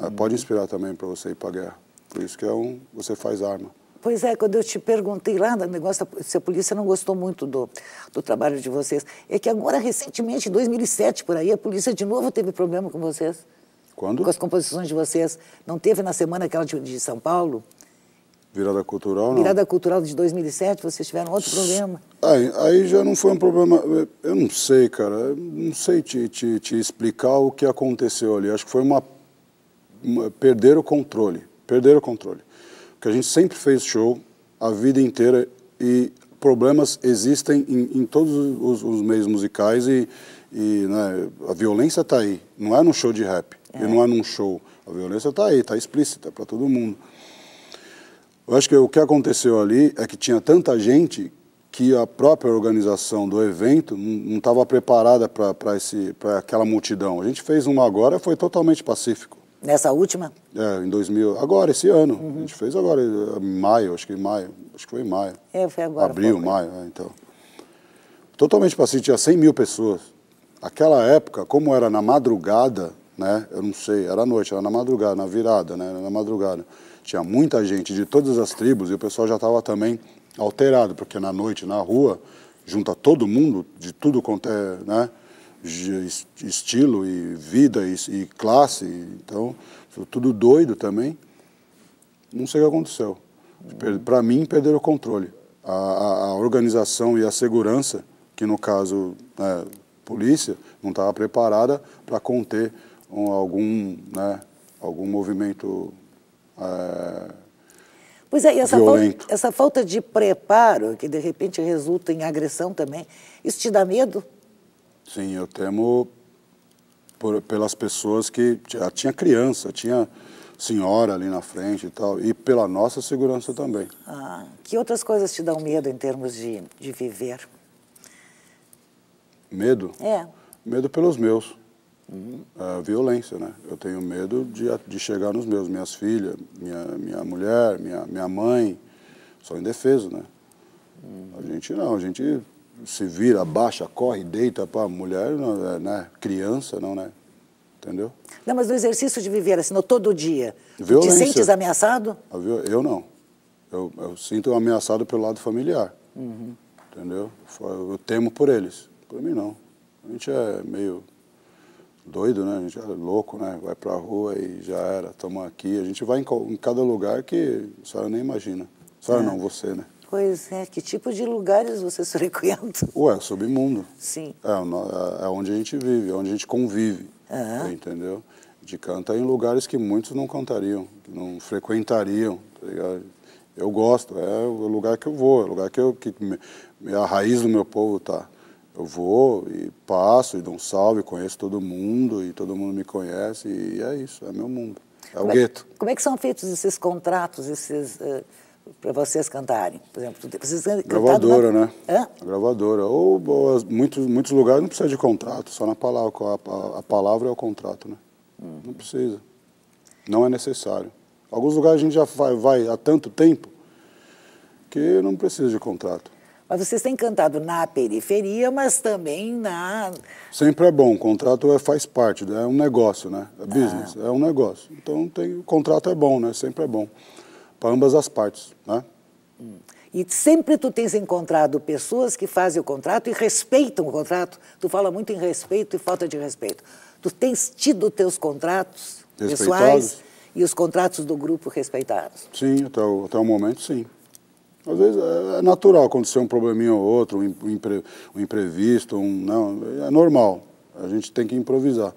Uhum. Pode inspirar também para você ir para a guerra. Por isso que é um, você faz arma. Pois é, quando eu te perguntei lá no negócio, se a polícia não gostou muito do, do trabalho de vocês, é que agora, recentemente, em 2007, por aí, a polícia de novo teve problema com vocês. Quando? Com as composições de vocês. Não teve na semana aquela de, de São Paulo? Virada cultural, não. Virada cultural de 2007, vocês tiveram outro problema. Aí, aí já não foi um problema... Eu não sei, cara. não sei te, te, te explicar o que aconteceu ali. Acho que foi uma perder o controle, perder o controle. Porque a gente sempre fez show a vida inteira e problemas existem em, em todos os, os, meios musicais e, e né, a violência está aí. Não é num show de rap, é. e não é num show. A violência está aí, está explícita para todo mundo. Eu acho que o que aconteceu ali é que tinha tanta gente que a própria organização do evento não estava preparada para aquela multidão. A gente fez uma agora, foi totalmente pacífico. Nessa última? É, em 2000. Agora, esse ano. Uhum. A gente fez agora, em eh, maio, acho que em maio. Acho que foi em maio. É, foi agora. Abril, foi. maio, é, então. Totalmente para tinha 100 mil pessoas. Aquela época, como era na madrugada, né? Eu não sei, era à noite, era na madrugada, na virada, né? Era na madrugada. Tinha muita gente de todas as tribos e o pessoal já estava também alterado, porque na noite, na rua, junta todo mundo, de tudo quanto é, né? estilo e vida e, e classe. Então, tudo doido também. Não sei o que aconteceu. Para mim, perderam o controle. A, a, a, organização e a segurança, que no caso, é, polícia, não estava preparada para conter um, algum, né, algum movimento é, Pois é, e essa falta, essa falta de preparo, que de repente resulta em agressão também, isso te dá medo? Sim, eu temo por, pelas pessoas que. Tinha criança, tinha senhora ali na frente e tal, e pela nossa segurança também. Ah, que outras coisas te dão medo em termos de, de viver? Medo? É. Medo pelos meus. Uhum. violência, né? Eu tenho medo de, de chegar nos meus, minhas filhas, minha, minha mulher, minha, minha mãe. só indefeso, né? Uhum. A gente não, a gente se vira, baixa, corre, deita para mulher, não, é, né? Criança, não, né? Entendeu? Não, mas no exercício de viver, assim, no todo dia, Violência. te sentes ameaçado? Ah, eu não. Eu, eu sinto ameaçado pelo lado familiar. Uhum. Entendeu? Eu temo por eles. Por mim, não. A gente é meio doido, né? A gente é louco, né? Vai pra rua e já era, estamos aqui. A gente vai em, em cada lugar que a senhora nem imagina. A senhora é. não, você, né? Pois é, né? que tipo de lugares você frequenta? Ué, é submundo. Sim. É, é, é onde a gente vive, é onde a gente convive, uhum. entendeu? De canta é em lugares que muitos não cantariam, não frequentariam, tá ligado? Eu gosto, é o lugar que eu vou, é o lugar que, eu, que a raiz do meu povo tá. Eu vou e passo e dou um salve, conheço todo mundo e todo mundo me conhece e é isso, é meu mundo, é como o é, gueto. Como é que são feitos esses contratos, esses... Uh para vocês cantarem? Por exemplo, vocês Gravadora, né? Hã? Gravadora. Ou, ou muitos, muitos lugares não precisa de contrato, só na palavra. A, a, palavra é o contrato, né? Hum. Não precisa. Não é necessário. Alguns lugares a gente já vai, vai há tanto tempo que não precisa de contrato. Mas vocês têm cantado na periferia, mas também na. Sempre é bom, o contrato é, faz parte, é um negócio, né? É ah. business, ah. é um negócio. Então tem, o contrato é bom, né? Sempre é bom para ambas as partes. Né? E sempre tu tens encontrado pessoas que fazem o contrato e respeitam o contrato. Tu fala muito em respeito e falta de respeito. Tu tens tido teus contratos pessoais e os contratos do grupo respeitados? Sim, até o, até o momento sim. Às vezes é, é natural acontecer um probleminha ou outro, um, um imprevisto, um não, é normal. A gente tem que improvisar.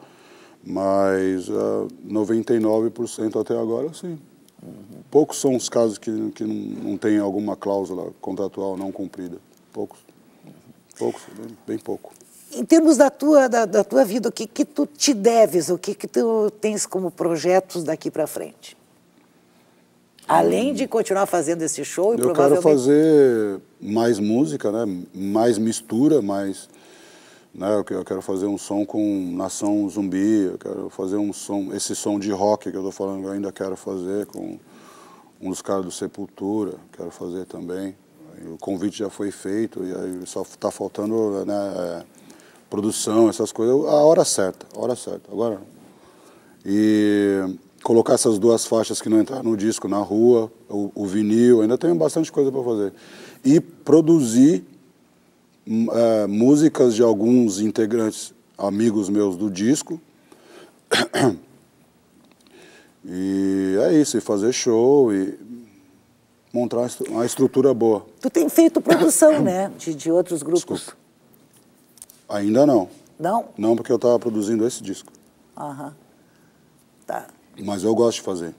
Mas uh, é, 99% até agora, sim poucos são os casos que, que não, tem alguma cláusula contratual não cumprida. Poucos. Poucos, bem, pouco. Em termos da tua, da, da, tua vida, o que, que tu te deves, o que, que tu tens como projetos daqui para frente? Além de continuar fazendo esse show e eu provavelmente... Eu quero fazer mais música, né? mais mistura, mais né? Eu, quero fazer um som com Nação Zumbi, eu quero fazer um som, esse som de rock que eu estou falando, eu ainda quero fazer com um dos caras do Sepultura, quero fazer também. O convite já foi feito e aí só está faltando né, é, produção, essas coisas, a hora certa, a hora certa. Agora, e colocar essas duas faixas que não entraram no disco na rua, o, o vinil, ainda tenho bastante coisa para fazer. E produzir é, músicas de alguns integrantes, amigos meus do disco. E é isso, e fazer show e montar uma estrutura boa. Tu tem feito produção, né? De, de outros grupos. Desculpa. Ainda não. Não? Não, porque eu estava produzindo esse disco. Aham. Tá. Mas eu gosto de fazer.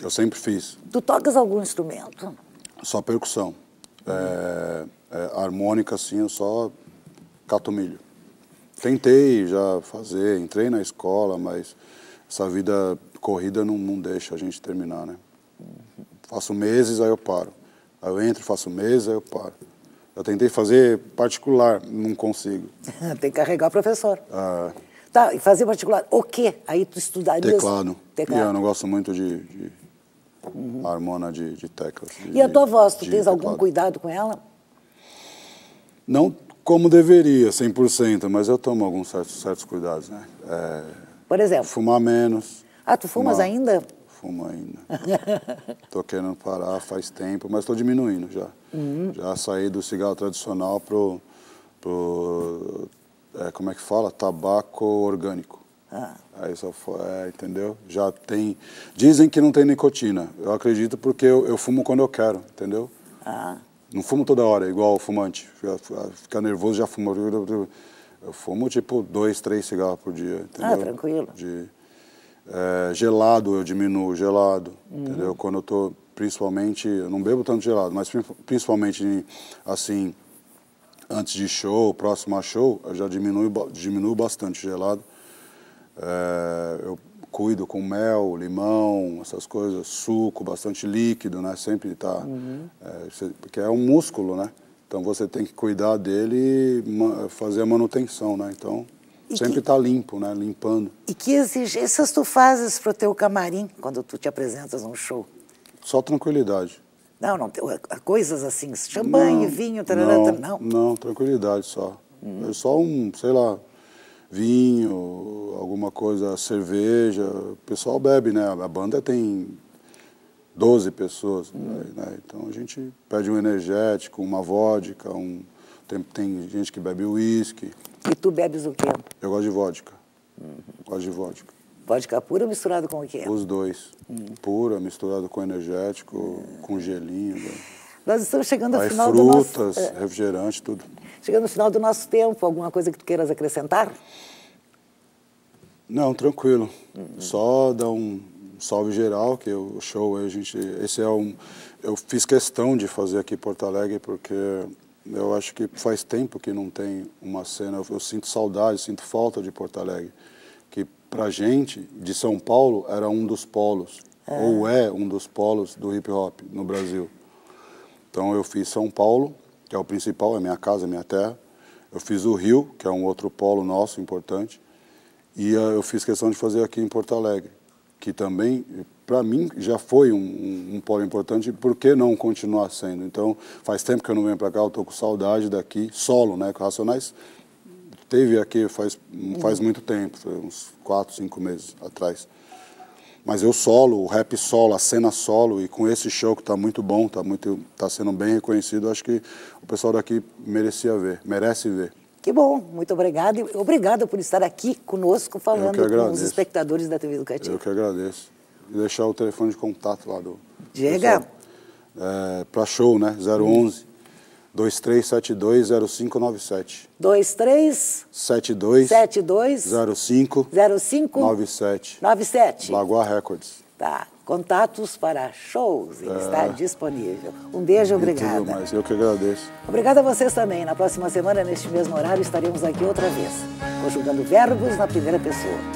Eu sempre fiz. Tu tocas algum instrumento? Só percussão. Uhum. É é, harmônica, assim, eu só cato milho. Tentei já fazer, entrei na escola, mas essa vida corrida não, não deixa a gente terminar, né? Faço meses, aí eu paro. Aí eu entro, faço meses, aí eu paro. Eu tentei fazer particular, não consigo. Tem que carregar o professor. Ah, é. Tá, e fazer particular o quê? Aí tu estudaria... Teclado. teclado. E eu não gosto muito de, de uhum. harmona de, de teclas. De, e a tua voz, tu tens algum cuidado com ela? Não como deveria, 100%, mas eu tomo alguns certos, certos cuidados, né? É, Por exemplo? Fumar menos. Ah, tu fumas fumar, ainda? Fumo ainda. tô querendo parar faz tempo, mas estou diminuindo já. Uhum. Já saí do cigarro tradicional pro, pro é, como é que fala? Tabaco orgânico. Ah. Aí só foi, é, entendeu? Já tem. Dizem que não tem nicotina. Eu acredito porque eu, eu fumo quando eu quero, entendeu? Ah. Não fumo toda hora, igual fumante. Ah, ficar nervoso já fumo Eu fumo tipo dois, três cigarros por dia. Ah, entendeu? Ah, tranquilo. De, é, gelado eu diminuo, gelado. Uhum. Entendeu? Quando eu tô, principalmente, eu não bebo tanto gelado, mas principalmente assim, antes de show, próximo a show, eu já diminuo, diminuo bastante gelado. É, eu cuido com mel, limão, essas coisas, suco, bastante líquido, né? Sempre está, uhum. é, porque é um músculo, né? Então você tem que cuidar dele e fazer a manutenção, né? Então e sempre está limpo, né? Limpando. E que exigências tu fazes para o teu camarim quando tu te apresentas num show? Só tranquilidade. Não, não, ah, coisas assim, champanhe, não, vinho, tarará, não, não. Não, tranquilidade só. Uhum. É só um, sei lá, vinho, alguma coisa, cerveja. O pessoal bebe, né? A banda tem 12 pessoas, hum. né? Então a gente pede um energético, uma vodka, um... tem, tem gente que bebe uísque. E tu bebes o quê? Eu gosto de vodka. Uhum. Gosto de vodka. Vodka pura ou misturado com o quê? Os dois. Hum. Pura, misturado com energético, hum. com gelinho. Né? Nós estamos chegando ao Aí final frutas, do nosso... frutas, é. refrigerante, tudo chegando no final do nosso tempo. Alguma coisa que tu queiras acrescentar? Não, tranquilo. Uhum. Só dar um salve geral, que é o show a gente. Esse é um. Eu fiz questão de fazer aqui em Porto Alegre, porque eu acho que faz tempo que não tem uma cena. Eu, eu sinto saudade, sinto falta de Porto Alegre. Que pra gente, de São Paulo, era um dos polos, é. ou é um dos polos do hip hop no Brasil. Então eu fiz São Paulo, que é o principal, é minha casa, é minha terra. Eu fiz o Rio, que é um outro polo nosso importante, e eh, eu fiz questão de fazer aqui em Porto Alegre, que também, para mim, já foi um, um, um, polo importante, por que não continuar sendo? Então, faz tempo que eu não venho para cá, eu estou com saudade daqui, solo, né? Com Racionais teve aqui faz, faz uhum. muito tempo, uns 4, 5 meses atrás. Mas eu solo, o rap solo, a cena solo, e com esse show que está muito bom, está muito, tá sendo bem reconhecido, acho que o pessoal daqui merecia ver, merece ver. Que bom, muito obrigado. E obrigado por estar aqui conosco, falando com os espectadores da TV Educativa. Eu que agradeço. E deixar o telefone de contato lá do. Diego. É, para show, né? 011. Hum. 2372-0597. 72 72 Lagoa Records. Tá. Contatos para shows é. está ah. disponível. Um beijo, obrigada. Tudo mais. Eu que agradeço. Obrigada a vocês também. Na próxima semana, neste mesmo horário, estaremos aqui outra vez, conjugando verbos na primeira pessoa.